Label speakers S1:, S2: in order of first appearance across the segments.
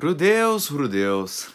S1: Pro Deus, pro Deus.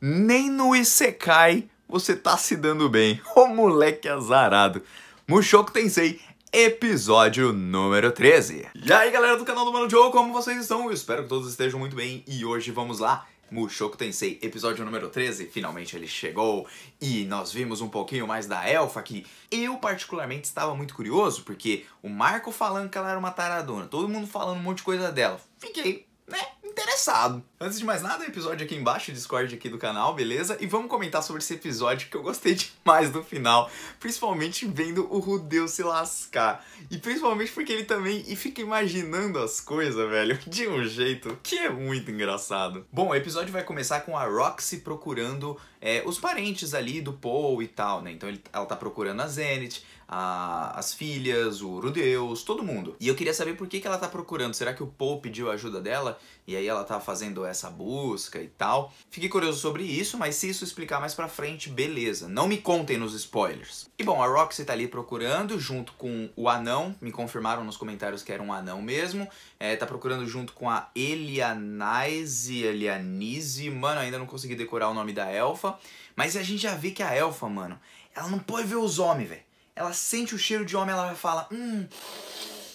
S1: Nem no Isekai você tá se dando bem. Ô moleque azarado. Mushoku Tensei, episódio número 13. E aí galera do canal do Mano Joe, como vocês estão? Eu espero que todos estejam muito bem e hoje vamos lá. Mushoku Tensei, episódio número 13, finalmente ele chegou e nós vimos um pouquinho mais da Elfa que eu particularmente estava muito curioso porque o Marco falando que ela era uma taradona, todo mundo falando um monte de coisa dela. Fiquei, né, interessado. Antes de mais nada, episódio aqui embaixo, Discord aqui do canal, beleza? E vamos comentar sobre esse episódio que eu gostei demais do final, principalmente vendo o Rudeu se lascar. E principalmente porque ele também e fica imaginando as coisas, velho, de um jeito que é muito engraçado. Bom, o episódio vai começar com a Roxy procurando é, os parentes ali do Paul e tal, né? Então ele, ela tá procurando a Zenith, a, as filhas, o Rudeus, todo mundo. E eu queria saber por que, que ela tá procurando. Será que o Paul pediu a ajuda dela? E aí ela tá fazendo essa busca e tal. Fiquei curioso sobre isso, mas se isso explicar mais pra frente, beleza. Não me contem nos spoilers. E bom, a Roxy tá ali procurando junto com o anão, me confirmaram nos comentários que era um anão mesmo. É, tá procurando junto com a Elianize Elianize mano, ainda não consegui decorar o nome da elfa. Mas a gente já vê que a elfa, mano, ela não pode ver os homens, velho. Ela sente o cheiro de homem, ela fala, hum,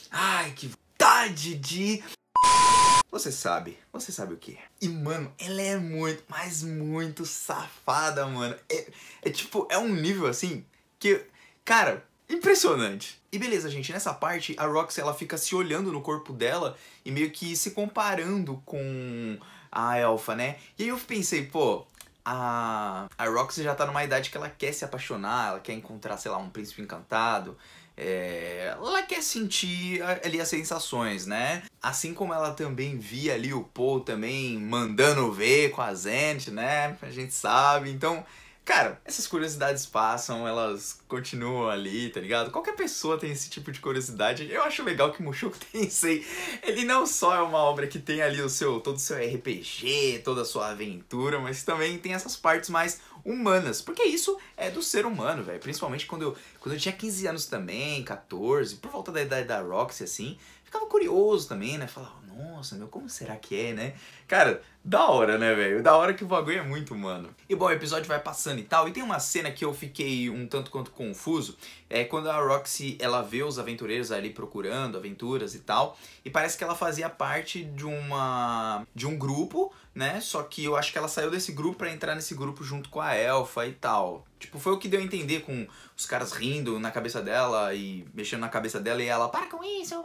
S1: ai, que vontade de você sabe, você sabe o que. E, mano, ela é muito, mas muito safada, mano. É, é tipo, é um nível assim que. Cara, impressionante. E beleza, gente, nessa parte a Roxy ela fica se olhando no corpo dela e meio que se comparando com a Elfa, né? E aí eu pensei, pô, a, a Roxy já tá numa idade que ela quer se apaixonar, ela quer encontrar, sei lá, um príncipe encantado, é, ela quer sentir ali as sensações, né? Assim como ela também via ali o Paul também mandando ver com a Zend, né? A gente sabe, então... Cara, essas curiosidades passam, elas continuam ali, tá ligado? Qualquer pessoa tem esse tipo de curiosidade. Eu acho legal que Mushoku Tensei, ele não só é uma obra que tem ali o seu, todo o seu RPG, toda a sua aventura, mas também tem essas partes mais humanas. Porque isso é do ser humano, velho. Principalmente quando eu, quando eu tinha 15 anos também, 14, por volta da idade da Roxy, assim, ficava curioso também, né? Falava, nossa nossa, meu, como será que é, né? Cara, da hora, né, velho? Da hora que o bagulho é muito, mano. E bom, o episódio vai passando e tal, e tem uma cena que eu fiquei um tanto quanto confuso, é quando a Roxy, ela vê os aventureiros ali procurando aventuras e tal, e parece que ela fazia parte de uma de um grupo, né? Só que eu acho que ela saiu desse grupo para entrar nesse grupo junto com a Elfa e tal. Tipo, foi o que deu a entender com os caras rindo na cabeça dela e mexendo na cabeça dela e ela, para com isso!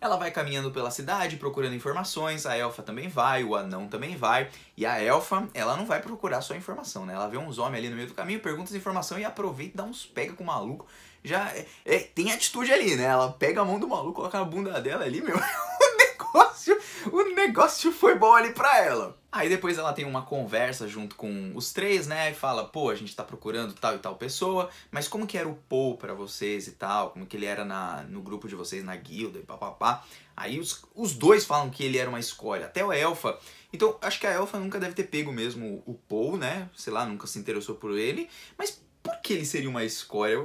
S1: Ela vai caminhando pela cidade procurando procurando informações, a elfa também vai, o anão também vai. E a elfa, ela não vai procurar só informação, né? Ela vê uns homens ali no meio do caminho, pergunta as informações e aproveita e dá uns pega com o maluco. Já é, é, tem atitude ali, né? Ela pega a mão do maluco, coloca na bunda dela ali, meu negócio, o negócio foi bom ali pra ela. Aí depois ela tem uma conversa junto com os três, né? E fala, pô, a gente tá procurando tal e tal pessoa, mas como que era o Paul para vocês e tal? Como que ele era na, no grupo de vocês, na guilda e papapá? Aí os, os dois falam que ele era uma escória, até o Elfa. Então, acho que a Elfa nunca deve ter pego mesmo o Paul, né? Sei lá, nunca se interessou por ele. Mas por que ele seria uma escória?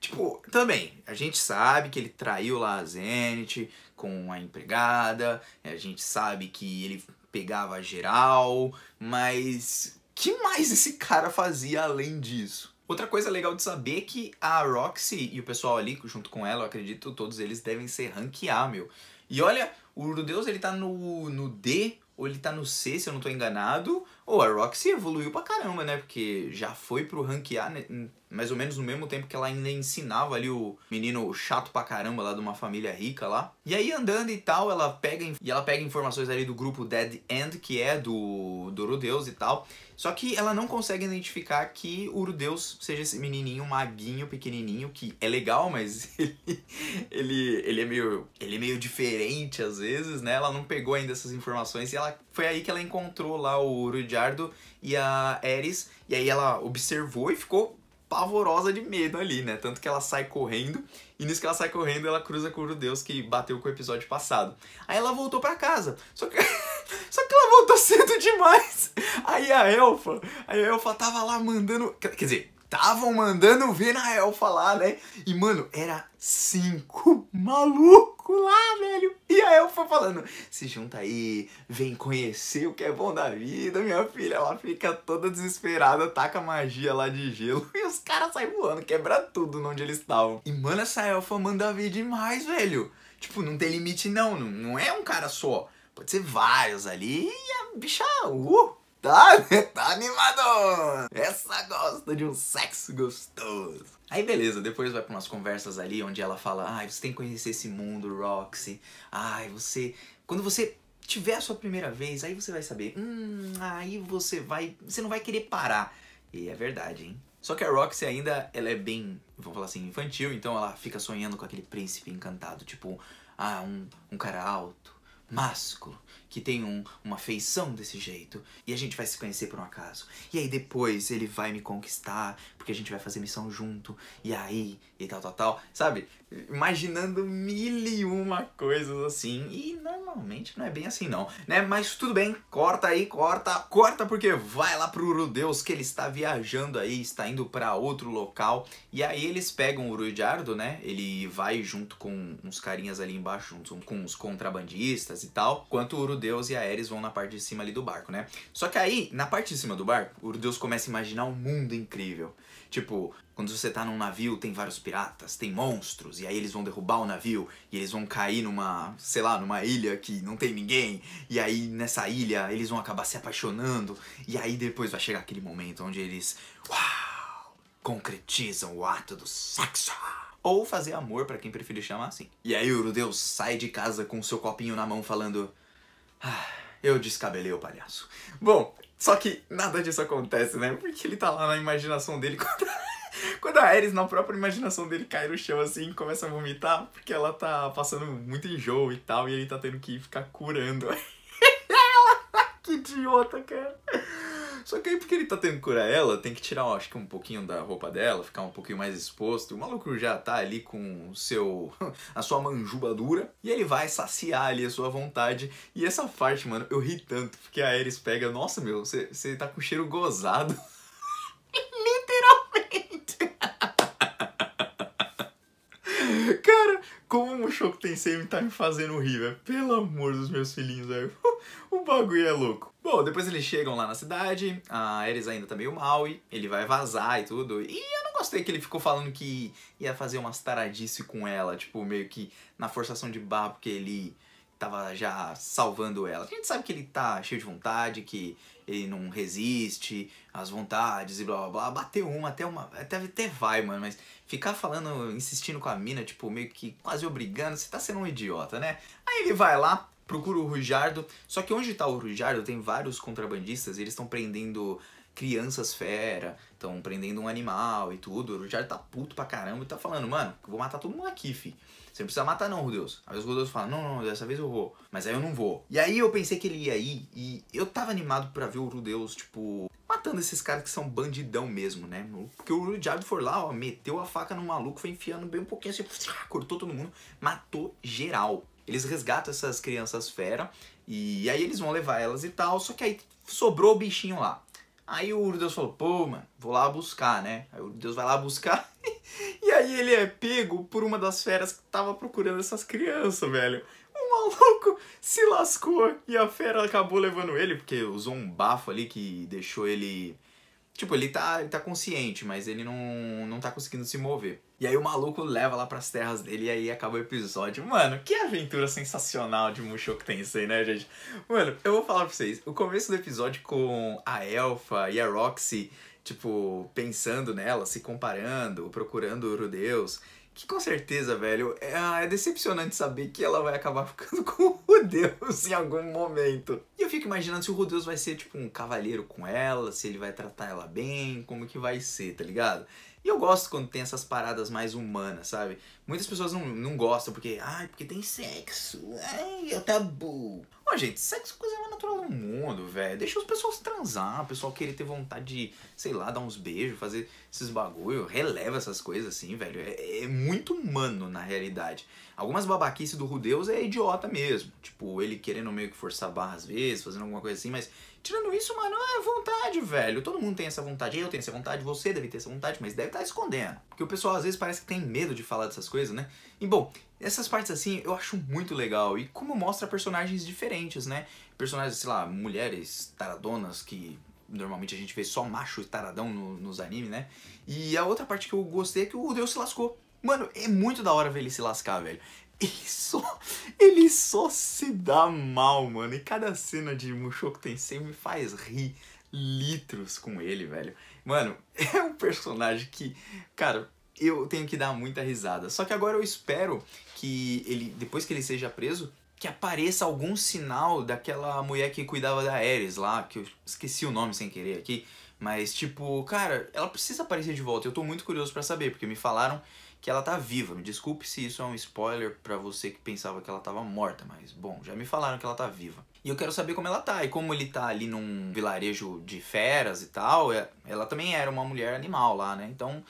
S1: Tipo, também, a gente sabe que ele traiu lá a Zenith com a empregada, a gente sabe que ele pegava geral, mas que mais esse cara fazia além disso? Outra coisa legal de saber é que a Roxy e o pessoal ali, junto com ela, eu acredito, todos eles devem ser ranquear meu. E olha, o Deus ele tá no, no D ou ele tá no C, se eu não tô enganado, oh, a Roxy evoluiu pra caramba, né? Porque já foi pro ranquear né? mais ou menos no mesmo tempo que ela ainda ensinava ali o menino chato pra caramba lá de uma família rica lá. E aí andando e tal, ela pega, e ela pega informações ali do grupo Dead End, que é do, do Urudeus e tal. Só que ela não consegue identificar que o Urudeus seja esse menininho maguinho, pequenininho, que é legal, mas ele, ele, ele, é, meio, ele é meio diferente às vezes, né? Ela não pegou ainda essas informações e ela foi aí que ela encontrou lá o Rudyardo e a Eris, e aí ela observou e ficou pavorosa de medo ali, né? Tanto que ela sai correndo, e nisso que ela sai correndo, ela cruza com o Deus que bateu com o episódio passado. Aí ela voltou para casa, só que... só que ela voltou cedo demais. Aí a Elfa, aí a Elfa tava lá mandando, quer dizer, estavam mandando ver na Elfa lá, né? E mano, era cinco malucos lá, velho. E aí eu fui falando, se junta aí, vem conhecer o que é bom da vida, minha filha. Ela fica toda desesperada, taca magia lá de gelo e os caras saem voando, quebra tudo onde eles estavam. E mano, essa elfa manda ver demais, velho. Tipo, não tem limite não, não é um cara só. Pode ser vários ali e a bicha, uh, tá, tá animadona. Essa gosta de um sexo gostoso. Aí beleza, depois vai para umas conversas ali onde ela fala: "Ai, ah, você tem que conhecer esse mundo, Roxy. Ai, você, quando você tiver a sua primeira vez, aí você vai saber. Hum, aí você vai, você não vai querer parar". E é verdade, hein? Só que a Roxy ainda, ela é bem, vamos falar assim, infantil, então ela fica sonhando com aquele príncipe encantado, tipo, ah, um, um cara alto, másculo, que tem um, uma feição desse jeito. E a gente vai se conhecer por um acaso. E aí depois ele vai me conquistar, porque a gente vai fazer missão junto. E aí, e tal, tal, tal. Sabe? Imaginando mil e uma coisas assim. E normalmente não é bem assim não, né? Mas tudo bem, corta aí, corta, corta, porque vai lá pro Urudeus que ele está viajando aí, está indo para outro local. E aí eles pegam o Urujardo, né? Ele vai junto com uns carinhas ali embaixo, junto com os contrabandistas e tal. quanto o Urudeus Deus e a Ares vão na parte de cima ali do barco, né? Só que aí, na parte de cima do barco, o Deus começa a imaginar um mundo incrível. Tipo, quando você tá num navio, tem vários piratas, tem monstros, e aí eles vão derrubar o navio, e eles vão cair numa, sei lá, numa ilha que não tem ninguém, e aí nessa ilha eles vão acabar se apaixonando, e aí depois vai chegar aquele momento onde eles, uau, concretizam o ato do sexo ou fazer amor para quem preferir chamar assim. E aí o Urudeus sai de casa com seu copinho na mão falando: ah, eu descabelei o palhaço. Bom, só que nada disso acontece, né? Porque ele tá lá na imaginação dele quando quando a Ares, na própria imaginação dele, cai no chão assim e começa a vomitar, porque ela tá passando muito enjoo e tal, e ele tá tendo que ficar curando. que idiota, cara. Só que aí porque ele tá tendo que curar ela, tem que tirar, acho que um pouquinho da roupa dela, ficar um pouquinho mais exposto. O maluco já tá ali com o seu a sua manjuba dura e ele vai saciar ali a sua vontade. E essa parte, mano, eu ri tanto, porque a Ares pega, nossa, meu, você tá com cheiro gozado. Literalmente. Cara, como o Mushoku Tensei tá me fazendo rir, velho. Pelo amor dos meus filhinhos, velho. o bagulho é louco. Bom, depois eles chegam lá na cidade, a Ares ainda tá meio mal e ele vai vazar e tudo. E eu não gostei que ele ficou falando que ia fazer umas taradice com ela, tipo, meio que na forçação de barra, porque ele tava já salvando ela. A gente sabe que ele tá cheio de vontade, que ele não resiste às vontades e blá blá blá. Bateu uma, até uma. Até, até vai, mano, mas ficar falando, insistindo com a mina, tipo, meio que quase obrigando, você tá sendo um idiota, né? Aí ele vai lá, procura o Rujardo. Só que onde tá o Rujardo tem vários contrabandistas eles estão prendendo crianças fera, estão prendendo um animal e tudo. O Rujardo tá puto pra caramba e tá falando, mano, vou matar todo mundo aqui, fi. Você não precisa matar não, Rudeus. Às vezes o Rudeus fala, não, não, dessa vez eu vou. Mas aí eu não vou. E aí eu pensei que ele ia ir e eu tava animado para ver o Rudeus, tipo, matando esses caras que são bandidão mesmo, né? Porque o Diabo foi lá, ó, meteu a faca no maluco, foi enfiando bem um pouquinho assim, cortou todo mundo, matou geral. Eles resgatam essas crianças fera e aí eles vão levar elas e tal, só que aí sobrou o bichinho lá. Aí o Deus falou, pô, mano, vou lá buscar, né? Aí o Deus vai lá buscar, e aí ele é pego por uma das feras que tava procurando essas crianças, velho. O maluco se lascou e a fera acabou levando ele, porque usou um bafo ali que deixou ele. Tipo, ele tá, ele tá consciente, mas ele não, não tá conseguindo se mover. E aí o maluco leva lá pras terras dele e aí acaba o episódio. Mano, que aventura sensacional de Mushoku Tensei, né, gente? Mano, eu vou falar pra vocês. O começo do episódio com a Elfa e a Roxy tipo, pensando nela, se comparando, procurando o Deus. Que com certeza, velho, é, é, decepcionante saber que ela vai acabar ficando com o Deus em algum momento. E eu fico imaginando se o Rudeus vai ser, tipo, um cavalheiro com ela, se ele vai tratar ela bem, como que vai ser, tá ligado? E eu gosto quando tem essas paradas mais humanas, sabe? Muitas pessoas não, não gostam porque, ai, porque tem sexo, ai, é tabu. Pô, gente, sexo é a coisa mais natural do mundo, velho. Deixa os pessoas transar, o pessoal querer ter vontade de, sei lá, dar uns beijos, fazer esses bagulho, releva essas coisas assim, velho. É, é muito humano na realidade. Algumas babaquices do Rudeus é idiota mesmo. Tipo, ele querendo meio que forçar barra às vezes, fazendo alguma coisa assim, mas tirando isso, mano, é vontade, velho. Todo mundo tem essa vontade, eu tenho essa vontade, você deve ter essa vontade, mas deve estar tá escondendo. Porque o pessoal às vezes parece que tem medo de falar dessas coisas, né? E bom, essas partes assim eu acho muito legal e como mostra personagens diferentes, né? Personagens, sei lá, mulheres taradonas que normalmente a gente vê só macho e taradão no, nos animes, né? E a outra parte que eu gostei é que o Deus se lascou. Mano, é muito da hora ver ele se lascar, velho. Ele só, ele só se dá mal, mano. E cada cena de Mushoku Tensei me faz rir litros com ele, velho. Mano, é um personagem que, cara, eu tenho que dar muita risada. Só que agora eu espero que ele, depois que ele seja preso, que apareça algum sinal daquela mulher que cuidava da Ares lá, que eu esqueci o nome sem querer aqui, mas tipo, cara, ela precisa aparecer de volta. Eu tô muito curioso para saber, porque me falaram que ela tá viva. Me desculpe se isso é um spoiler para você que pensava que ela tava morta, mas bom, já me falaram que ela tá viva. E eu quero saber como ela tá. E como ele tá ali num vilarejo de feras e tal, é, ela também era uma mulher animal lá, né? Então,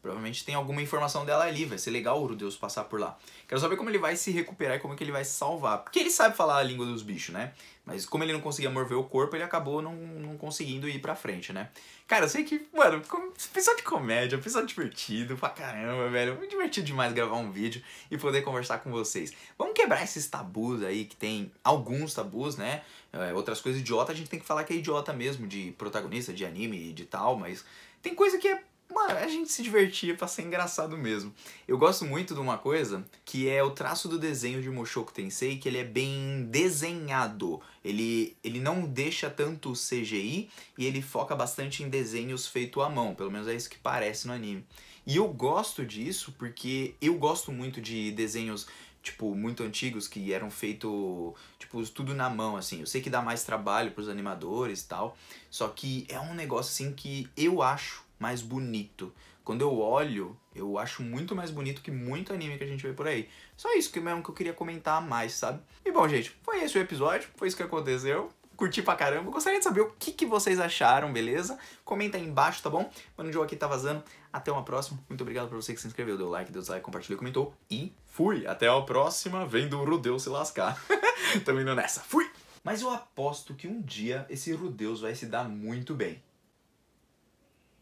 S1: Provavelmente tem alguma informação dela ali, vai ser legal o Urudeus passar por lá. Quero saber como ele vai se recuperar e como que ele vai se salvar. Porque ele sabe falar a língua dos bichos, né? Mas como ele não conseguia morver o corpo, ele acabou não, não conseguindo ir pra frente, né? Cara, eu sei que, mano, episódio de comédia, episódio divertido pra caramba, velho. Muito divertido demais gravar um vídeo e poder conversar com vocês. Vamos quebrar esses tabus aí, que tem alguns tabus, né? É, outras coisas idiota, a gente tem que falar que é idiota mesmo, de protagonista, de anime e de tal, mas tem coisa que é mano, a gente se divertia pra ser engraçado mesmo. Eu gosto muito de uma coisa que é o traço do desenho de Mushoku Tensei, que ele é bem desenhado. Ele, ele não deixa tanto CGI e ele foca bastante em desenhos feitos à mão, pelo menos é isso que parece no anime. E eu gosto disso porque eu gosto muito de desenhos tipo, muito antigos que eram feito, tipo, tudo na mão, assim. Eu sei que dá mais trabalho pros animadores e tal, só que é um negócio, assim, que eu acho mais bonito. Quando eu olho, eu acho muito mais bonito que muito anime que a gente vê por aí. Só isso que mesmo que eu queria comentar mais, sabe? E bom, gente, foi esse o episódio, foi isso que aconteceu. Curti pra caramba. Gostaria de saber o que, que vocês acharam, beleza? Comenta aí embaixo, tá bom? Mano, o jogo aqui tá vazando. Até uma próxima. Muito obrigado pra você que se inscreveu, deu like, deu like, compartilhou, comentou. E fui! Até a próxima. Vem do Rudeu se lascar. Tamo indo nessa. Fui! Mas eu aposto que um dia esse Rudeus vai se dar muito bem.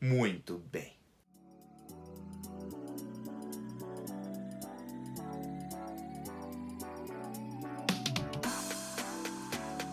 S1: Muito bem.